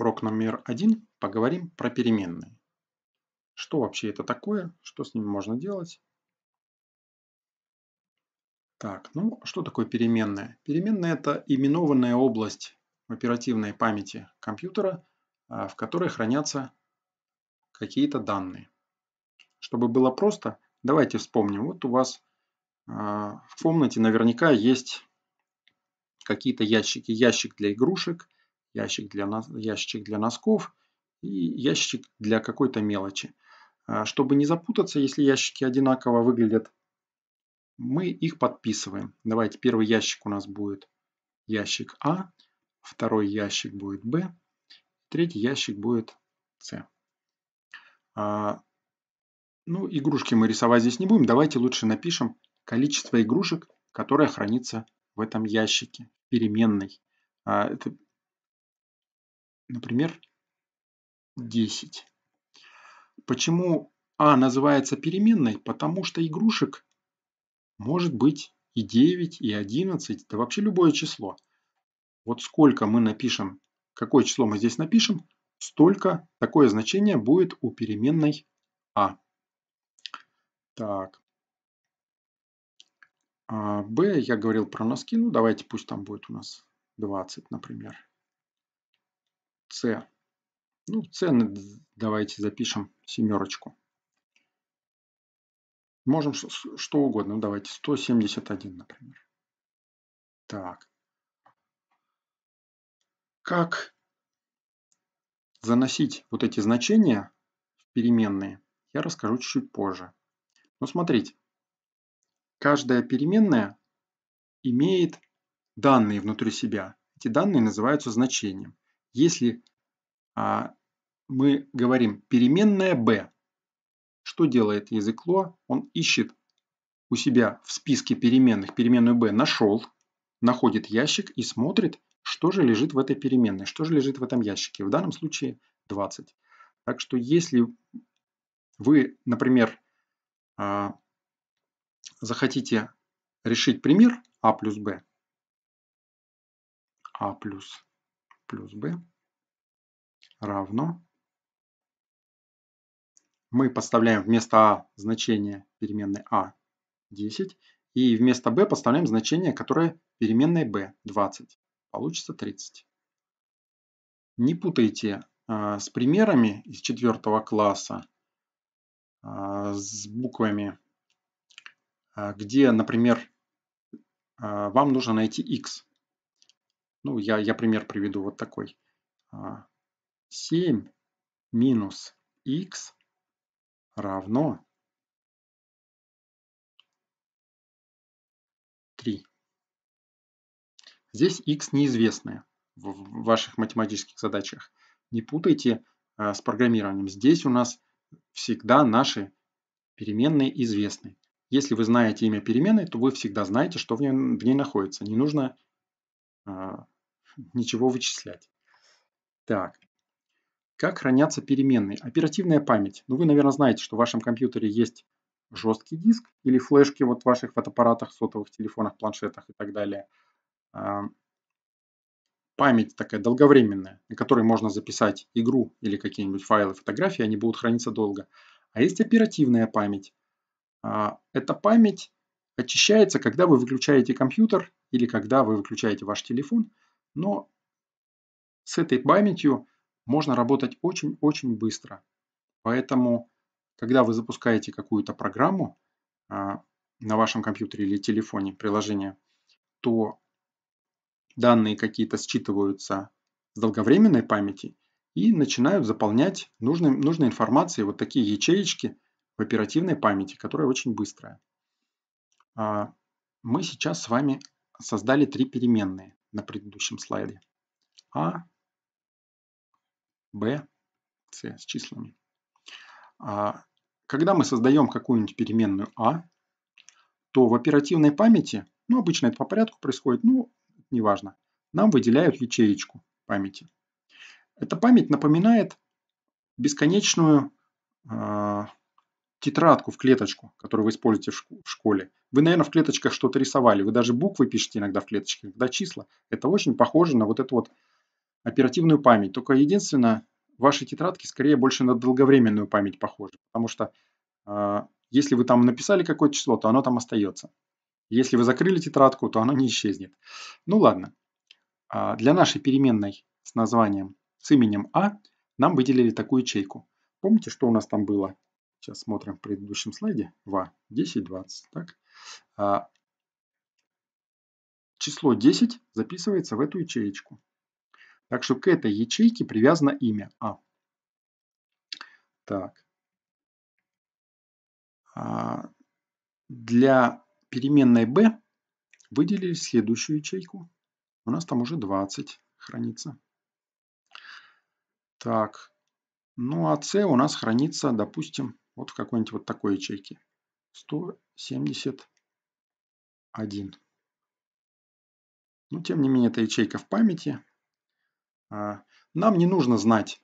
Урок номер один. Поговорим про переменные. Что вообще это такое? Что с ними можно делать? Так, ну что такое переменная? Переменная – это именованная область в оперативной памяти компьютера, а, в которой хранятся какие-то данные. Чтобы было просто, давайте вспомним. Вот у вас а, в комнате наверняка есть какие-то ящики. Ящик для игрушек – ящик для, ящичек для носков и ящик для какой-то мелочи. А, чтобы не запутаться, если ящики одинаково выглядят, мы их подписываем. Давайте первый ящик у нас будет ящик А, второй ящик будет Б, третий ящик будет С. А, ну, игрушки мы рисовать здесь не будем. Давайте лучше напишем количество игрушек, которое хранится в этом ящике, переменной. А, это например, 10. Почему А называется переменной? Потому что игрушек может быть и 9, и 11, да вообще любое число. Вот сколько мы напишем, какое число мы здесь напишем, столько такое значение будет у переменной А. Так. А, Б я говорил про носки, ну давайте пусть там будет у нас 20, например. С. Ну, С давайте запишем семерочку. Можем что угодно. Ну, давайте 171, например. Так. Как заносить вот эти значения в переменные, я расскажу чуть-чуть позже. Но смотрите. Каждая переменная имеет данные внутри себя. Эти данные называются значением. Если а, мы говорим переменная b, что делает язык Лоа? Он ищет у себя в списке переменных переменную b, нашел, находит ящик и смотрит, что же лежит в этой переменной, что же лежит в этом ящике. В данном случае 20. Так что если вы, например, а, захотите решить пример a плюс b, а плюс а плюс b равно. Мы подставляем вместо а значение переменной а 10. И вместо b подставляем значение, которое переменной b 20. Получится 30. Не путайте э, с примерами из четвертого класса э, с буквами, э, где, например, э, вам нужно найти x. Ну, я, я пример приведу вот такой. 7 а, минус x равно 3. Здесь x неизвестное в ваших математических задачах. Не путайте а, с программированием. Здесь у нас всегда наши переменные известны. Если вы знаете имя переменной, то вы всегда знаете, что в ней, в ней находится. Не нужно а, ничего вычислять. Так, как хранятся переменные? Оперативная память. Ну, вы, наверное, знаете, что в вашем компьютере есть жесткий диск или флешки вот в ваших фотоаппаратах, сотовых телефонах, планшетах и так далее. А, память такая долговременная, на которой можно записать игру или какие-нибудь файлы, фотографии, они будут храниться долго. А есть оперативная память. А, эта память очищается, когда вы выключаете компьютер или когда вы выключаете ваш телефон – но с этой памятью можно работать очень-очень быстро. Поэтому, когда вы запускаете какую-то программу а, на вашем компьютере или телефоне, приложение, то данные какие-то считываются с долговременной памяти и начинают заполнять нужной, нужной информацией вот такие ячеечки в оперативной памяти, которая очень быстрая. А, мы сейчас с вами создали три переменные на предыдущем слайде. А, Б, С с числами. А, когда мы создаем какую-нибудь переменную А, то в оперативной памяти, ну обычно это по порядку происходит, ну неважно, нам выделяют ячеечку памяти. Эта память напоминает бесконечную а, тетрадку в клеточку, которую вы используете в школе. Вы, наверное, в клеточках что-то рисовали, вы даже буквы пишете иногда в клеточках, да, числа. Это очень похоже на вот эту вот оперативную память. Только единственное, ваши тетрадки скорее больше на долговременную память похожи, потому что э, если вы там написали какое-то число, то оно там остается. Если вы закрыли тетрадку, то оно не исчезнет. Ну ладно. А для нашей переменной с названием, с именем А нам выделили такую ячейку. Помните, что у нас там было? Сейчас смотрим в предыдущем слайде. В, 10, 20. Так. А, число 10 записывается в эту ячеечку. Так что к этой ячейке привязано имя А. Так. А, для переменной b выделили следующую ячейку. У нас там уже 20 хранится. Так, ну а c у нас хранится, допустим, вот в какой-нибудь вот такой ячейке. 171. Но тем не менее, это ячейка в памяти. А, нам не нужно знать,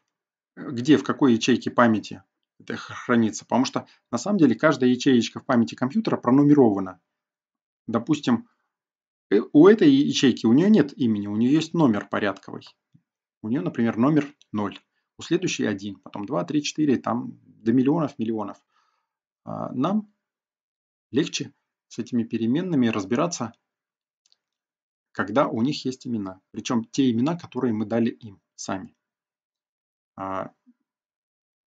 где, в какой ячейке памяти это хранится. Потому что на самом деле каждая ячеечка в памяти компьютера пронумерована. Допустим, э, у этой ячейки, у нее нет имени, у нее есть номер порядковый. У нее, например, номер 0. У следующей 1, потом 2, 3, 4, там до миллионов миллионов. А, нам легче с этими переменными разбираться, когда у них есть имена. Причем те имена, которые мы дали им сами. А,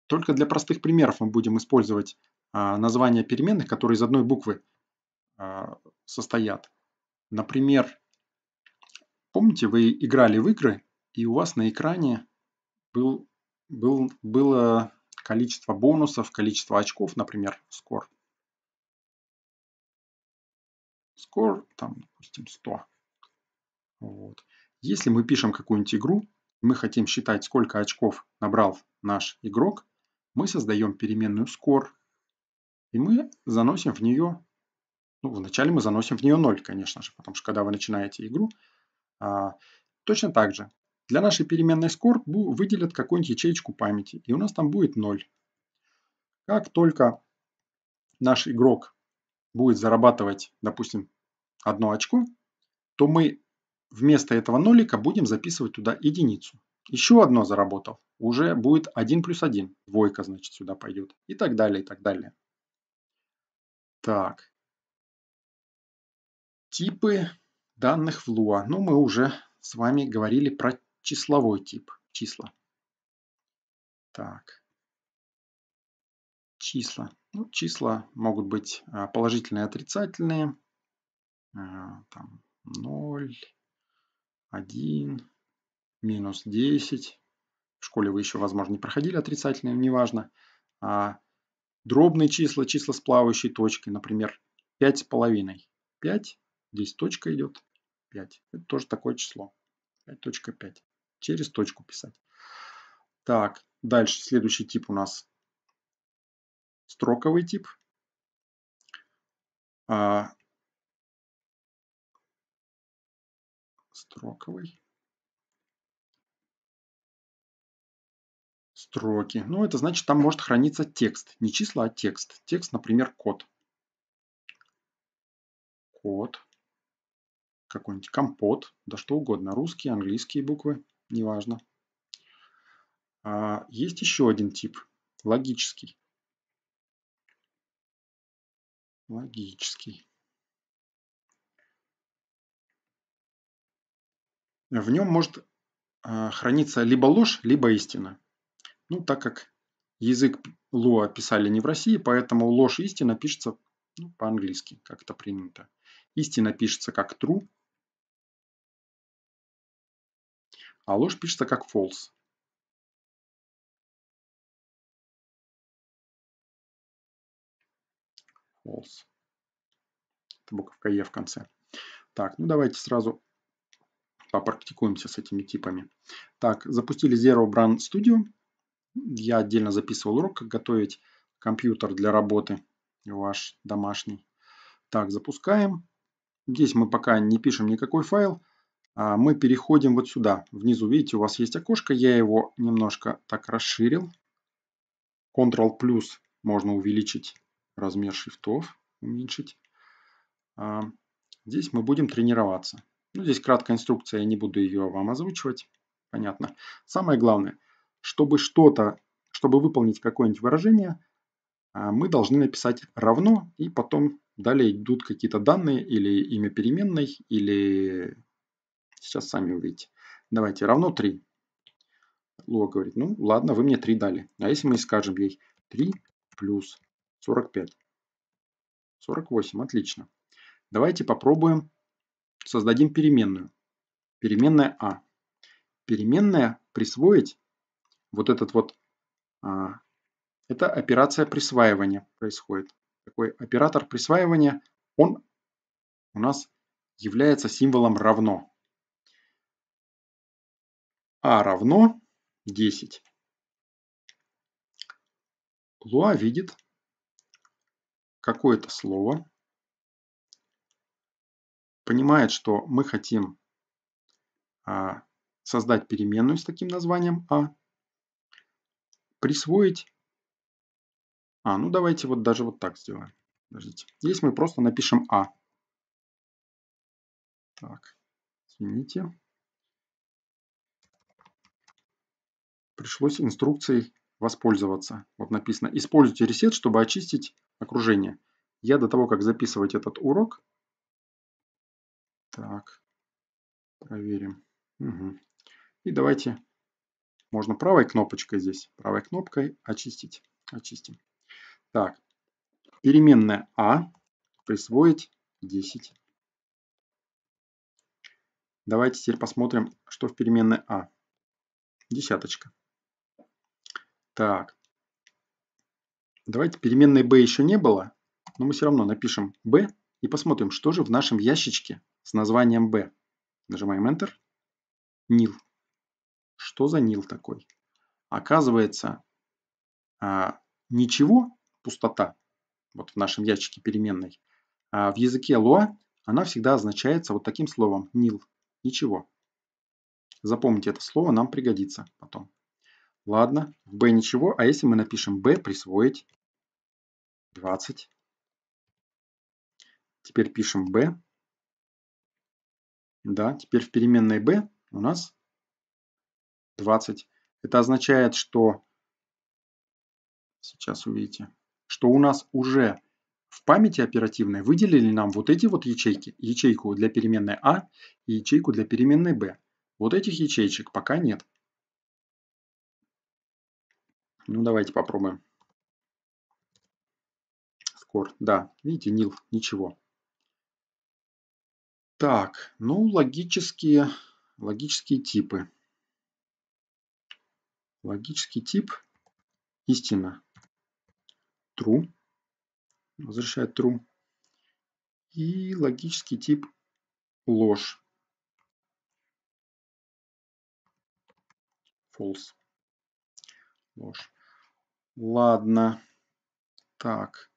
только для простых примеров мы будем использовать а, названия переменных, которые из одной буквы состоят. Например, помните, вы играли в игры, и у вас на экране был, был, было количество бонусов, количество очков, например, score, score, там, допустим, 100. Вот. Если мы пишем какую-нибудь игру, мы хотим считать, сколько очков набрал наш игрок, мы создаем переменную score, и мы заносим в нее, ну, вначале мы заносим в нее 0, конечно же, потому что когда вы начинаете игру, а, точно так же для нашей переменной score выделят какую-нибудь ячейку памяти, и у нас там будет 0. Как только наш игрок будет зарабатывать, допустим, одно очко, то мы вместо этого нолика будем записывать туда единицу. Еще одно заработал. Уже будет 1 плюс 1. Двойка, значит, сюда пойдет. И так далее, и так далее. Так. Типы данных в Lua. Ну, мы уже с вами говорили про числовой тип числа. Так. Числа. Ну, числа могут быть а, положительные и отрицательные. А, там 0, 1, минус 10. В школе вы еще, возможно, не проходили отрицательные, неважно. А дробные числа, числа с плавающей точкой, например, 5,5. 5, здесь точка идет, 5. Это тоже такое число, 5.5 через точку писать. Так, дальше следующий тип у нас строковый тип. А, строковый. Строки. Ну, это значит, там может храниться текст. Не числа, а текст. Текст, например, код. Код. Какой-нибудь компот. Да что угодно. Русские, английские буквы неважно. А есть еще один тип, логический. Логический. В нем может а, храниться либо ложь, либо истина. Ну, так как язык Луа писали не в России, поэтому ложь и истина пишется ну, по-английски, как это принято. Истина пишется как true, а ложь пишется как false. False. Это буковка Е в конце. Так, ну давайте сразу попрактикуемся с этими типами. Так, запустили Zero Brand Studio. Я отдельно записывал урок, как готовить компьютер для работы ваш домашний. Так, запускаем. Здесь мы пока не пишем никакой файл. А, мы переходим вот сюда. Внизу, видите, у вас есть окошко, я его немножко так расширил. Ctrl плюс можно увеличить размер шрифтов, уменьшить. А, здесь мы будем тренироваться. Ну, здесь краткая инструкция, я не буду ее вам озвучивать. Понятно. Самое главное, чтобы что-то, чтобы выполнить какое-нибудь выражение, а, мы должны написать равно, и потом далее идут какие-то данные или имя переменной, или Сейчас сами увидите. Давайте, равно 3. Луа говорит, ну ладно, вы мне 3 дали. А если мы скажем ей 3 плюс 45? 48, отлично. Давайте попробуем, создадим переменную. Переменная А. Переменная присвоить, вот этот вот, а, это операция присваивания происходит. Такой оператор присваивания, он у нас является символом равно. А равно 10. Луа видит какое-то слово, понимает, что мы хотим а, создать переменную с таким названием А, присвоить... А, ну давайте вот даже вот так сделаем. Подождите. Здесь мы просто напишем А. Так, извините. пришлось инструкцией воспользоваться. Вот написано «Используйте ресет, чтобы очистить окружение». Я до того, как записывать этот урок, так, проверим. Угу. И давайте, можно правой кнопочкой здесь, правой кнопкой очистить. Очистим. Так, переменная А присвоить 10. Давайте теперь посмотрим, что в переменной А. Десяточка. Так. Давайте переменной b еще не было, но мы все равно напишем b и посмотрим, что же в нашем ящичке с названием b. Нажимаем Enter. Нил. Что за Нил такой? Оказывается, а, ничего, пустота, вот в нашем ящике переменной, а в языке Lua она всегда означается вот таким словом Нил. Ничего. Запомните это слово, нам пригодится потом. Ладно, в b ничего. А если мы напишем b присвоить 20? Теперь пишем b. Да, теперь в переменной b у нас 20. Это означает, что сейчас увидите, что у нас уже в памяти оперативной выделили нам вот эти вот ячейки. Ячейку для переменной а и ячейку для переменной b. Вот этих ячейчек пока нет. Ну, давайте попробуем. Скор, да. Видите, нил, ничего. Так, ну, логические, логические типы. Логический тип – истина. True. Возвращает true. И логический тип – ложь. False. Ложь. Ладно. Так.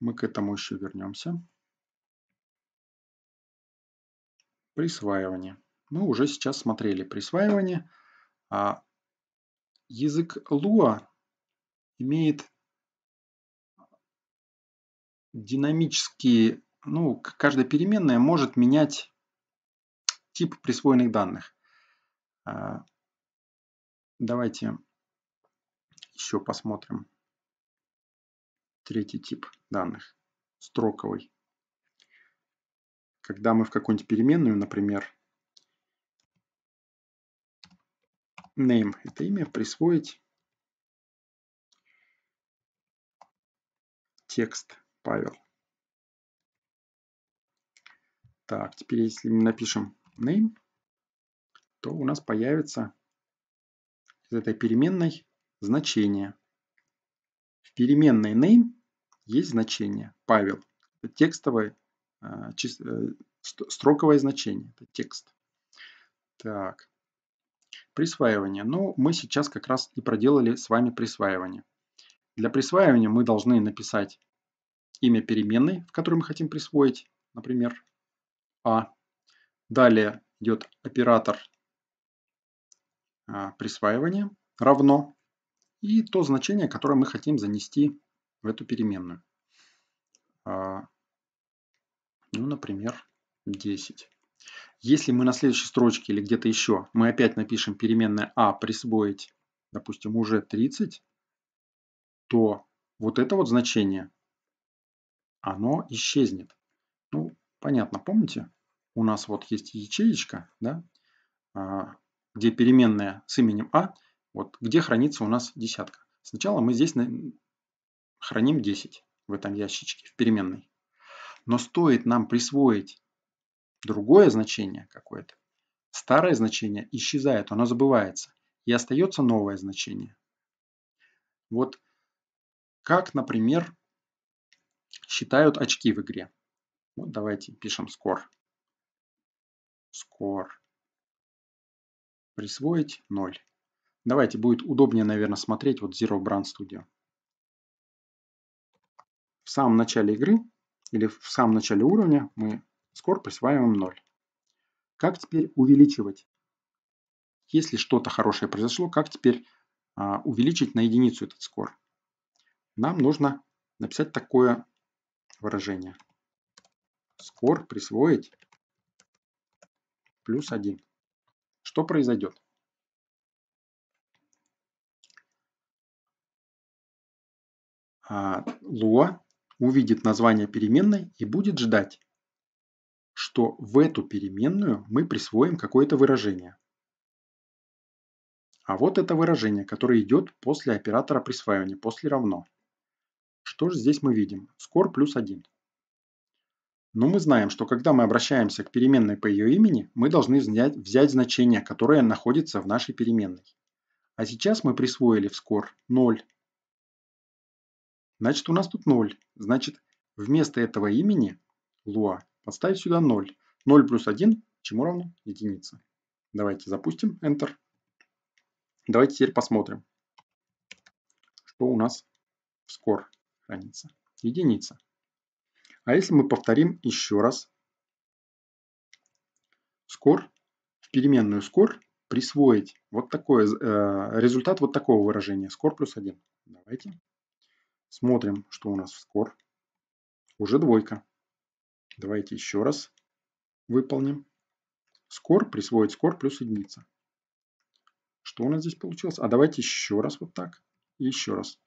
Мы к этому еще вернемся. Присваивание. Мы уже сейчас смотрели присваивание. А язык Луа имеет динамические, ну, каждая переменная может менять тип присвоенных данных. А, давайте еще посмотрим. Третий тип данных. Строковый. Когда мы в какую-нибудь переменную, например, name – это имя, присвоить. Текст – Павел. Так, теперь если мы напишем name, то у нас появится из этой переменной значение. В переменной name есть значение Павел. Это текстовое, э, э, строковое значение, это текст. Так, присваивание. Ну, мы сейчас как раз и проделали с вами присваивание. Для присваивания мы должны написать имя переменной, в которой мы хотим присвоить, например, А. Далее идет оператор э, присваивания равно и то значение, которое мы хотим занести в эту переменную. А, ну, например, 10. Если мы на следующей строчке или где-то еще, мы опять напишем переменная А присвоить, допустим, уже 30, то вот это вот значение, оно исчезнет. Ну, понятно, помните, у нас вот есть ячеечка, да, а, где переменная с именем А – вот где хранится у нас десятка? Сначала мы здесь храним 10 в этом ящичке, в переменной. Но стоит нам присвоить другое значение какое-то, старое значение исчезает, оно забывается, и остается новое значение. Вот как, например, считают очки в игре. Вот давайте пишем score. score Присвоить 0. Давайте, будет удобнее, наверное, смотреть вот Zero Brand Studio. В самом начале игры или в самом начале уровня мы скор присваиваем 0. Как теперь увеличивать? Если что-то хорошее произошло, как теперь а, увеличить на единицу этот скор? Нам нужно написать такое выражение. Скор присвоить плюс 1. Что произойдет? Луа увидит название переменной и будет ждать, что в эту переменную мы присвоим какое-то выражение. А вот это выражение, которое идет после оператора присваивания, после равно. Что же здесь мы видим? score плюс 1. Но мы знаем, что когда мы обращаемся к переменной по ее имени, мы должны взять, взять значение, которое находится в нашей переменной. А сейчас мы присвоили в скор 0 Значит, у нас тут 0. Значит, вместо этого имени Луа подставить сюда 0. 0 плюс 1 чему равно? Единица. Давайте запустим. Enter. Давайте теперь посмотрим, что у нас в score хранится. Единица. А если мы повторим еще раз score, в переменную score присвоить вот такой э, результат вот такого выражения score плюс 1. Давайте Смотрим, что у нас в score Уже двойка. Давайте еще раз выполним. Скор, присвоить скор плюс единица. Что у нас здесь получилось? А давайте еще раз вот так. И еще раз.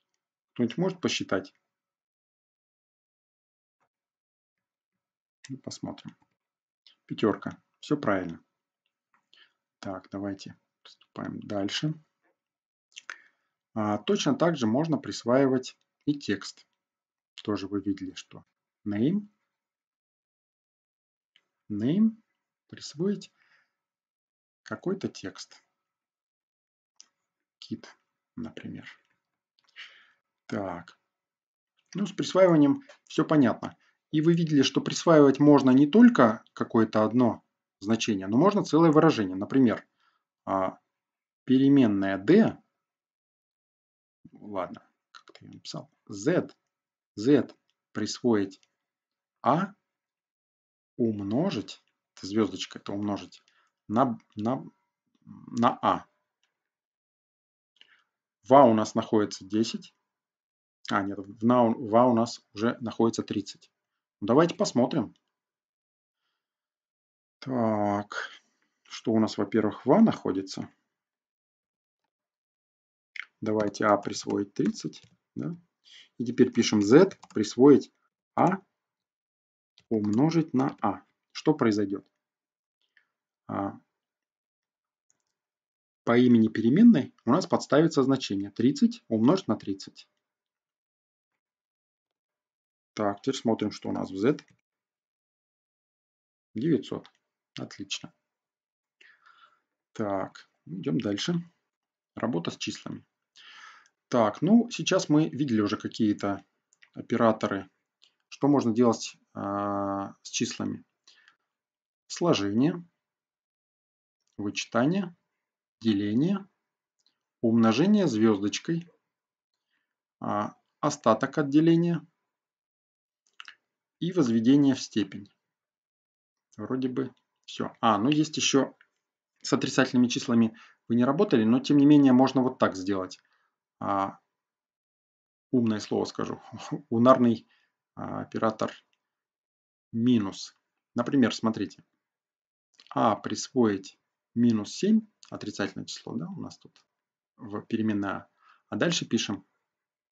Кто-нибудь может посчитать? Ну, посмотрим. Пятерка. Все правильно. Так, давайте приступаем дальше. А, точно так же можно присваивать и текст. Тоже вы видели, что name. Name. Присвоить какой-то текст. Кит, например. Так. Ну, с присваиванием все понятно. И вы видели, что присваивать можно не только какое-то одно значение, но можно целое выражение. Например, а, переменная d, ладно, я написал. Z. Z присвоить А, умножить, это звездочка, это умножить, на, на, на А. В А у нас находится 10. А, нет, в, на, в А у нас уже находится 30. Ну, давайте посмотрим. Так, что у нас, во-первых, в А находится? Давайте А присвоить 30. Да? И теперь пишем z присвоить a умножить на a Что произойдет? А, по имени переменной у нас подставится значение 30 умножить на 30. Так, теперь смотрим, что у нас в z. 900. Отлично. Так, идем дальше. Работа с числами. Так, ну сейчас мы видели уже какие-то операторы. Что можно делать э, с числами? Сложение, вычитание, деление, умножение звездочкой, э, остаток от деления и возведение в степень. Вроде бы все. А, ну есть еще с отрицательными числами вы не работали, но тем не менее можно вот так сделать. А, умное слово скажу, унарный а, оператор минус. Например, смотрите, а присвоить минус 7, отрицательное число, да, у нас тут в переменная, а. а дальше пишем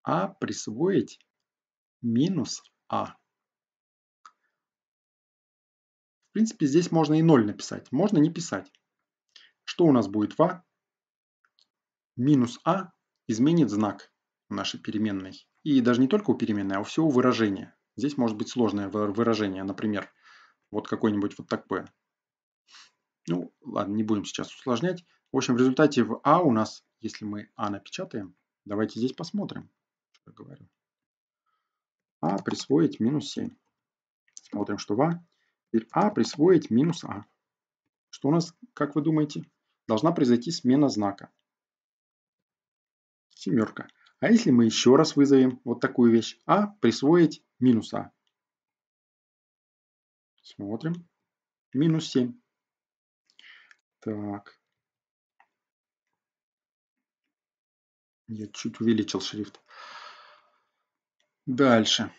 а присвоить минус а. В принципе, здесь можно и 0 написать, можно не писать. Что у нас будет в а? Минус а изменит знак нашей переменной. И даже не только у переменной, а у всего выражения. Здесь может быть сложное выражение, например, вот какое-нибудь вот такое. Ну, ладно, не будем сейчас усложнять. В общем, в результате в А у нас, если мы А напечатаем, давайте здесь посмотрим, что я говорю. А присвоить минус 7. Смотрим, что в А. Теперь А присвоить минус А. Что у нас, как вы думаете? Должна произойти смена знака семерка. А если мы еще раз вызовем вот такую вещь, а присвоить минус а. Смотрим. Минус 7. Так. Я чуть увеличил шрифт. Дальше.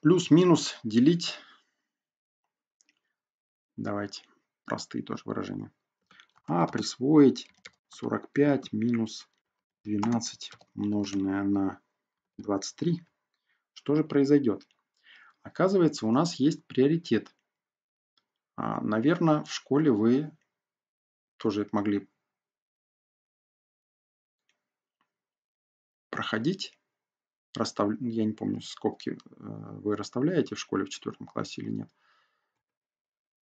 Плюс-минус делить. Давайте простые тоже выражения. А присвоить 45 минус 12 умноженное на 23, что же произойдет? Оказывается, у нас есть приоритет. А, наверное, в школе вы тоже могли проходить. Расстав... Я не помню, скобки э, вы расставляете в школе в четвертом классе или нет.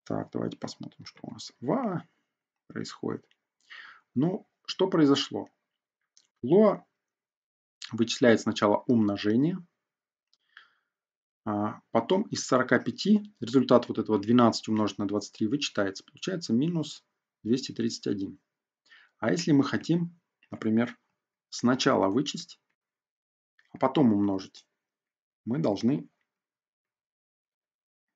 Так, давайте посмотрим, что у нас в происходит. Ну, что произошло? Лоа вычисляет сначала умножение, а потом из 45 результат вот этого 12 умножить на 23 вычитается. Получается минус 231. А если мы хотим, например, сначала вычесть, а потом умножить, мы должны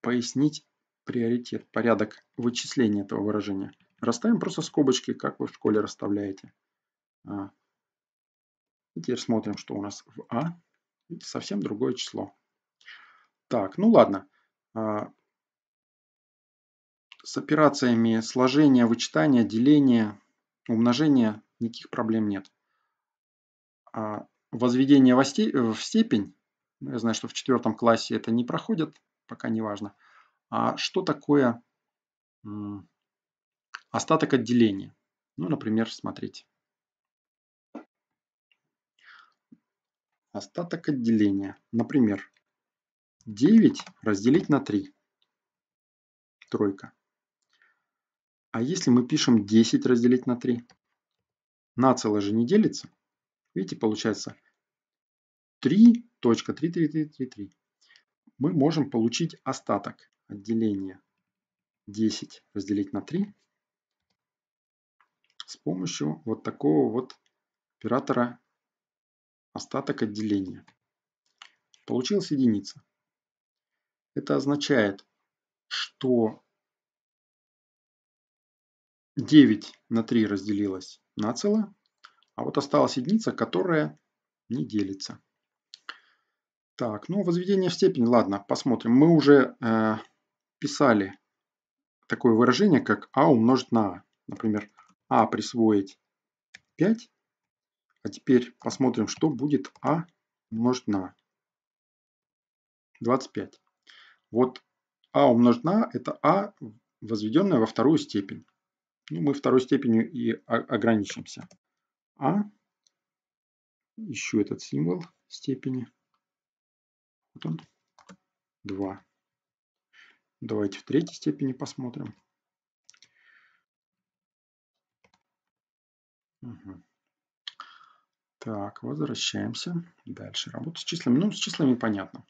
пояснить приоритет, порядок вычисления этого выражения. Расставим просто скобочки, как вы в школе расставляете а, теперь смотрим, что у нас в А. Это совсем другое число. Так, ну ладно. А, с операциями сложения, вычитания, деления, умножения никаких проблем нет. А, возведение в степень, ну, я знаю, что в четвертом классе это не проходит, пока не важно. А что такое остаток отделения? Ну, например, смотрите. Остаток отделения. Например, 9 разделить на 3. Тройка. А если мы пишем 10 разделить на 3? Нацело же не делится. Видите, получается 3.33333. Мы можем получить остаток отделения 10 разделить на 3 с помощью вот такого вот оператора остаток отделения. Получилась единица. Это означает, что 9 на 3 разделилось на цело, а вот осталась единица, которая не делится. Так, ну возведение в степень, ладно, посмотрим. Мы уже э, писали такое выражение, как а умножить на а. Например, а присвоить 5 а теперь посмотрим, что будет А умножить на 25. Вот А умножить на это А возведенное во вторую степень. Ну, мы второй степенью и ограничимся. А, ищу этот символ степени. Вот он, 2. Давайте в третьей степени посмотрим. Угу. Так, возвращаемся. Дальше. Работа с числами. Ну, с числами понятно.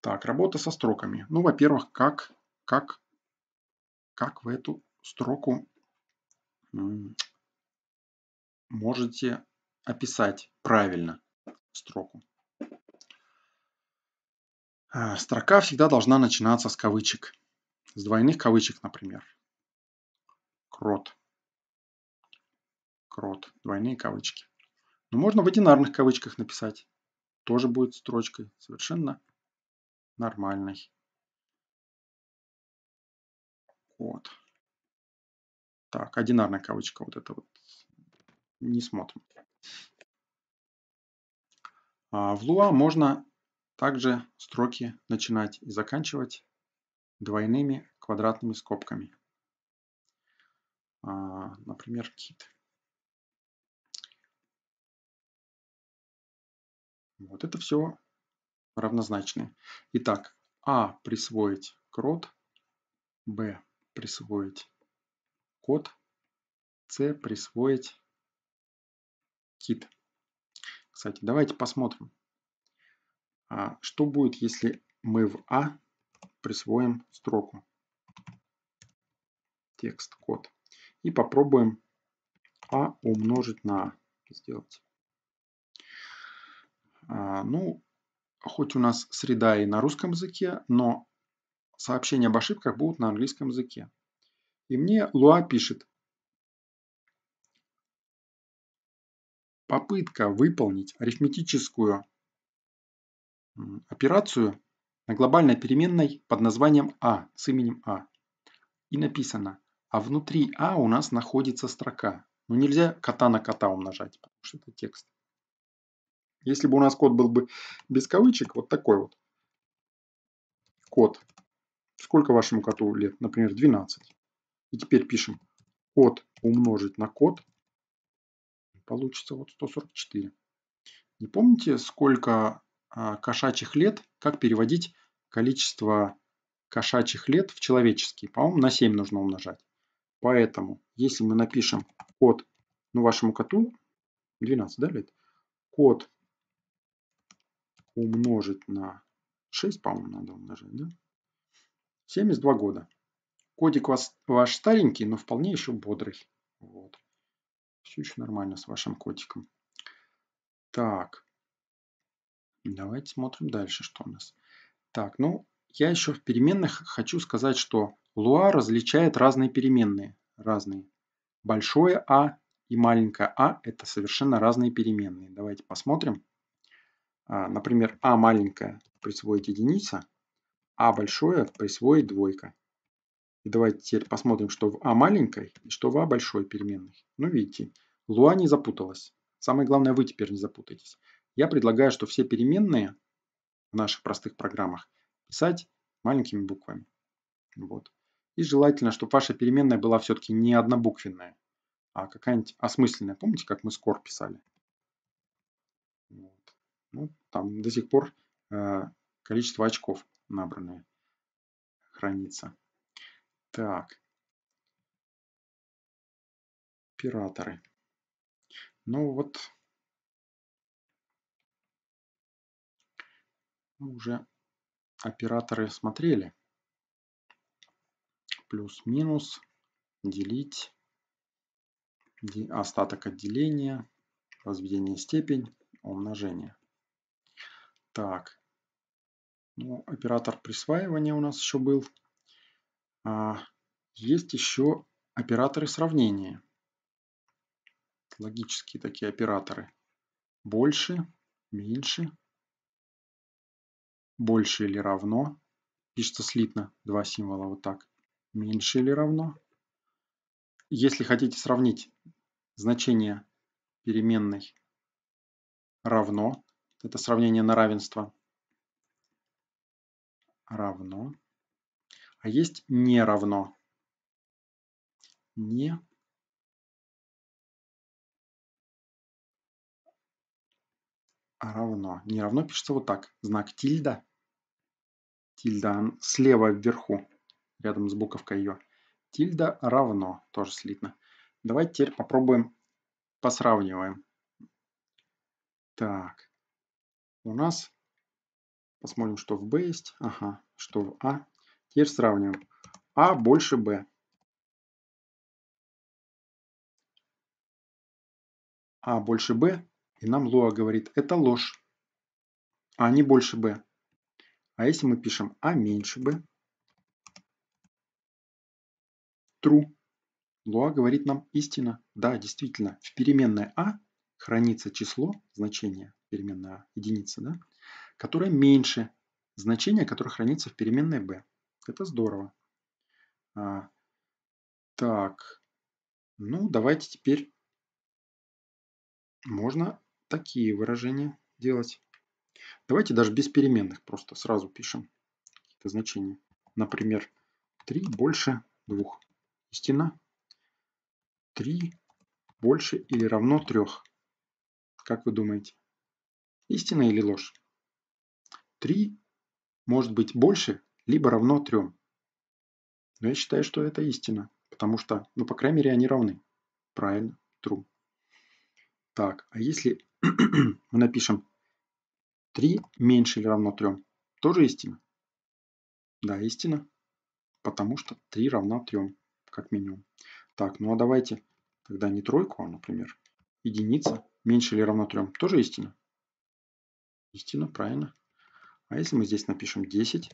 Так, работа со строками. Ну, во-первых, как, как, как в эту строку можете описать правильно строку. А, строка всегда должна начинаться с кавычек. С двойных кавычек, например. Крот крот, двойные кавычки. Но можно в одинарных кавычках написать. Тоже будет строчкой совершенно нормальной. Вот. Так, одинарная кавычка, вот это вот не смотрим. А в Lua можно также строки начинать и заканчивать двойными квадратными скобками. А, например, кит. Вот это все равнозначные. Итак, А присвоить крот, Б присвоить код, С присвоить кит. Кстати, давайте посмотрим, а, что будет, если мы в А присвоим строку текст код и попробуем А умножить на А сделать. А, ну, хоть у нас среда и на русском языке, но сообщения об ошибках будут на английском языке. И мне Луа пишет. Попытка выполнить арифметическую операцию на глобальной переменной под названием А, с именем А. И написано, а внутри А у нас находится строка. Но ну, нельзя кота на кота умножать, потому что это текст. Если бы у нас код был бы без кавычек, вот такой вот код. Сколько вашему коту лет? Например, 12. И теперь пишем код умножить на код. Получится вот 144. Не помните, сколько а, кошачьих лет, как переводить количество кошачьих лет в человеческие? По-моему, на 7 нужно умножать. Поэтому, если мы напишем код, ну, вашему коту 12 да, лет, код умножить на 6, по-моему, надо умножить, да? 72 года. Котик вас, ваш старенький, но вполне еще бодрый. Вот. Все еще нормально с вашим котиком. Так. Давайте смотрим дальше, что у нас. Так, ну, я еще в переменных хочу сказать, что Луа различает разные переменные. Разные. Большое А и маленькое А – это совершенно разные переменные. Давайте посмотрим. А, например, а маленькое присвоить единица, а большое присвоить двойка. И давайте теперь посмотрим, что в а маленькой и что в а большой переменной. Ну, видите, Луа не запуталась. Самое главное, вы теперь не запутаетесь. Я предлагаю, что все переменные в наших простых программах писать маленькими буквами. Вот. И желательно, чтобы ваша переменная была все-таки не однобуквенная, а какая-нибудь осмысленная. Помните, как мы скор писали? Ну, там до сих пор э, количество очков набранное хранится. Так. операторы. Ну вот. Мы уже операторы смотрели. Плюс-минус. Делить. Остаток отделения. Возведение степень. Умножение. Так. Ну, оператор присваивания у нас еще был. А, есть еще операторы сравнения. Логические такие операторы. Больше, меньше, больше или равно. Пишется слитно, два символа вот так. Меньше или равно. Если хотите сравнить значение переменной равно, это сравнение на равенство. Равно. А есть не равно. Не а равно. Не равно пишется вот так. Знак тильда. Тильда слева вверху, рядом с буковкой ее. Тильда равно, тоже слитно. Давайте теперь попробуем посравниваем. Так у нас. Посмотрим, что в b есть. Ага, что в а. Теперь сравниваем. а больше b. а больше b. И нам Луа говорит, это ложь. а не больше b. А если мы пишем а меньше b, true. Луа говорит нам истина. Да, действительно, в переменной а хранится число, значение переменная единица, да, которая меньше значения, которое хранится в переменной b. Это здорово. А, так, ну давайте теперь можно такие выражения делать. Давайте даже без переменных просто сразу пишем какие-то значения. Например, 3 больше 2. Истина 3 больше или равно 3. Как вы думаете? Истина или ложь? Три может быть больше, либо равно трем. Но я считаю, что это истина, потому что, ну, по крайней мере, они равны. Правильно, true. Так, а если мы напишем 3 меньше или равно 3, тоже истина? Да, истина, потому что 3 равно 3, как минимум. Так, ну а давайте тогда не тройку, а, например, единица меньше или равно 3, тоже истина? Истина, правильно. А если мы здесь напишем 10?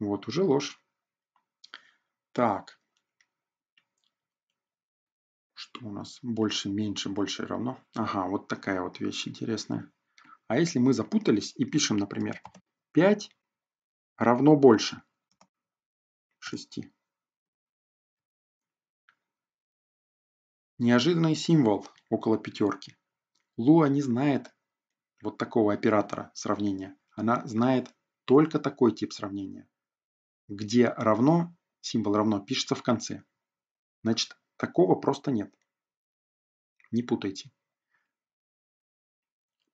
Вот уже ложь. Так. Что у нас? Больше, меньше, больше равно. Ага, вот такая вот вещь интересная. А если мы запутались и пишем, например, 5 равно больше 6. Неожиданный символ около пятерки. Луа не знает вот такого оператора сравнения. Она знает только такой тип сравнения, где равно, символ равно пишется в конце. Значит, такого просто нет. Не путайте.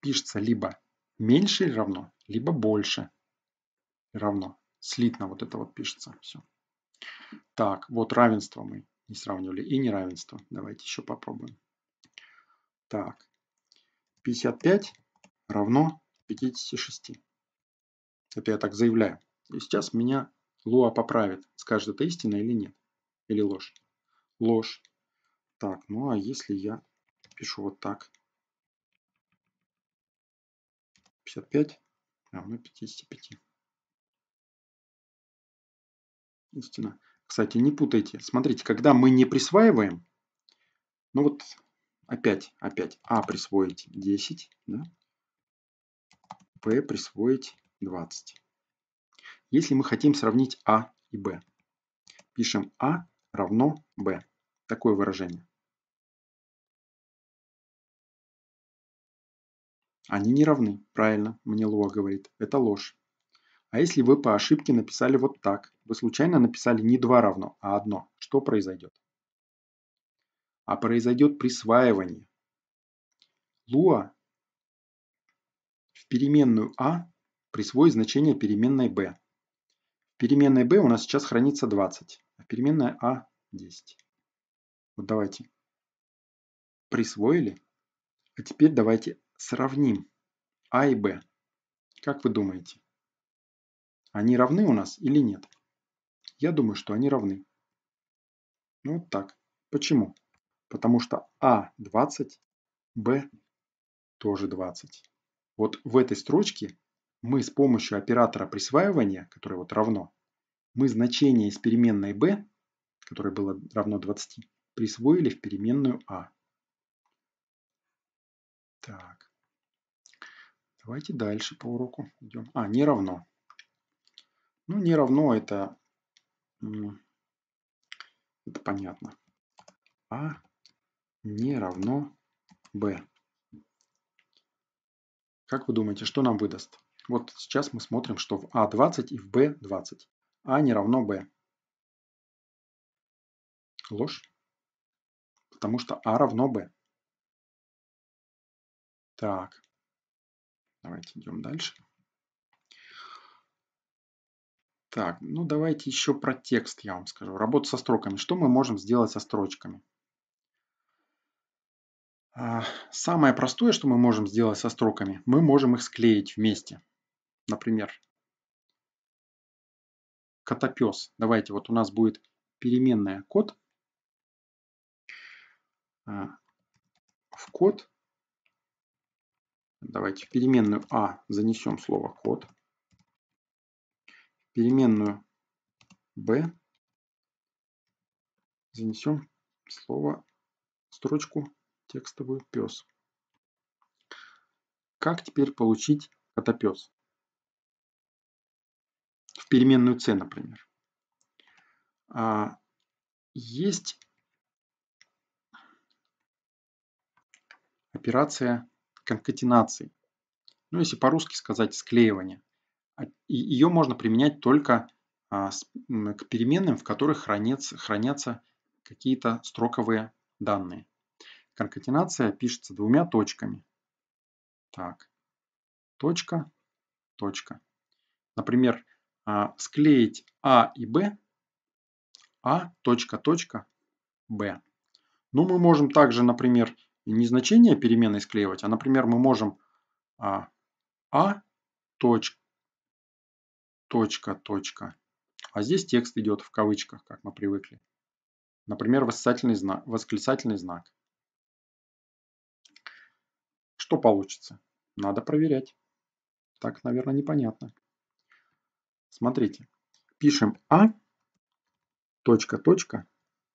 Пишется либо меньше равно, либо больше равно. Слитно вот это вот пишется. Все. Так, вот равенство мы не сравнивали и неравенство. Давайте еще попробуем. Так, 55 равно 56. Это я так заявляю. И сейчас меня Луа поправит, скажет, это истина или нет. Или ложь. Ложь. Так, ну а если я пишу вот так. 55 равно 55. Истина. Кстати, не путайте. Смотрите, когда мы не присваиваем, ну вот Опять, опять А присвоить 10, да? P присвоить 20. Если мы хотим сравнить А и Б, пишем А равно Б. Такое выражение. Они не равны. Правильно, мне Луа говорит. Это ложь. А если вы по ошибке написали вот так? Вы случайно написали не 2 равно, а 1. Что произойдет? а произойдет присваивание. Луа в переменную А присвоить значение переменной b. В переменной b у нас сейчас хранится 20, а переменная a а 10. Вот давайте. Присвоили. А теперь давайте сравним а и b. Как вы думаете? Они равны у нас или нет? Я думаю, что они равны. Ну вот так. Почему? Потому что А 20, Б тоже 20. Вот в этой строчке мы с помощью оператора присваивания, который вот равно, мы значение из переменной b, которое было равно 20, присвоили в переменную а. Так. Давайте дальше по уроку идем. А, не равно. Ну, не равно это, это понятно. А не равно b. Как вы думаете, что нам выдаст? Вот сейчас мы смотрим, что в А20 и в b 20 А не равно b. Ложь. Потому что А равно b. Так. Давайте идем дальше. Так, ну давайте еще про текст я вам скажу. Работа со строками. Что мы можем сделать со строчками? А, самое простое, что мы можем сделать со строками, мы можем их склеить вместе. Например, котопес. Давайте, вот у нас будет переменная код. А, в код, давайте в переменную А занесем слово код. В переменную Б занесем слово, строчку текстовую пес. Как теперь получить котопес? В переменную c, например. А, есть операция конкатенации. Ну, если по-русски сказать, склеивание. А, и ее можно применять только а, к переменным, в которых хранятся, хранятся какие-то строковые данные. Конкатенация пишется двумя точками. Так, точка, точка. Например, а, склеить А и Б. А, точка, точка, Б. Но ну, мы можем также, например, не значение переменной склеивать, а, например, мы можем А, а точка, точка, точка. А здесь текст идет в кавычках, как мы привыкли. Например, Восклицательный знак. Что получится? Надо проверять. Так, наверное, непонятно. Смотрите. Пишем А, точка, точка,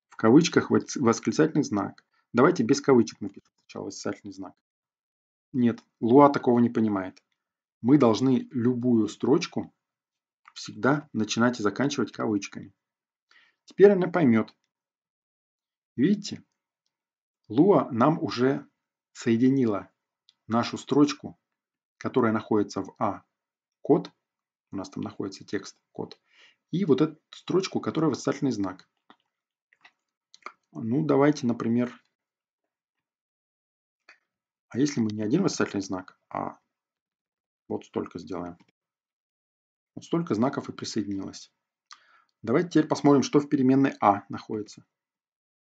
в кавычках восклицательный знак. Давайте без кавычек напишем сначала восклицательный знак. Нет, Луа такого не понимает. Мы должны любую строчку всегда начинать и заканчивать кавычками. Теперь она поймет. Видите, Луа нам уже соединила нашу строчку, которая находится в А, код, у нас там находится текст, код, и вот эту строчку, которая восклицательный знак. Ну, давайте, например, а если мы не один восклицательный знак, а вот столько сделаем. Вот столько знаков и присоединилось. Давайте теперь посмотрим, что в переменной А находится.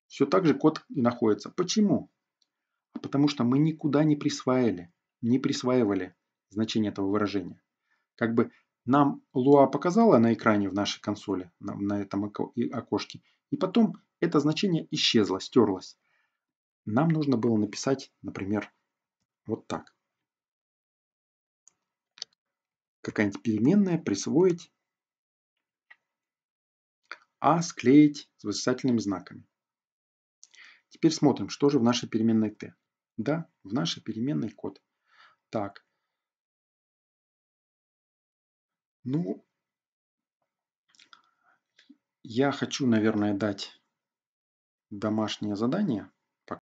Все так же код и находится. Почему? а потому что мы никуда не присваивали, не присваивали значение этого выражения. Как бы нам Луа показала на экране в нашей консоли, на, на этом окошке, и потом это значение исчезло, стерлось. Нам нужно было написать, например, вот так. Какая-нибудь переменная присвоить, а склеить с восклицательными знаками. Теперь смотрим, что же в нашей переменной t. Да, в нашей переменной код. Так. Ну, я хочу, наверное, дать домашнее задание.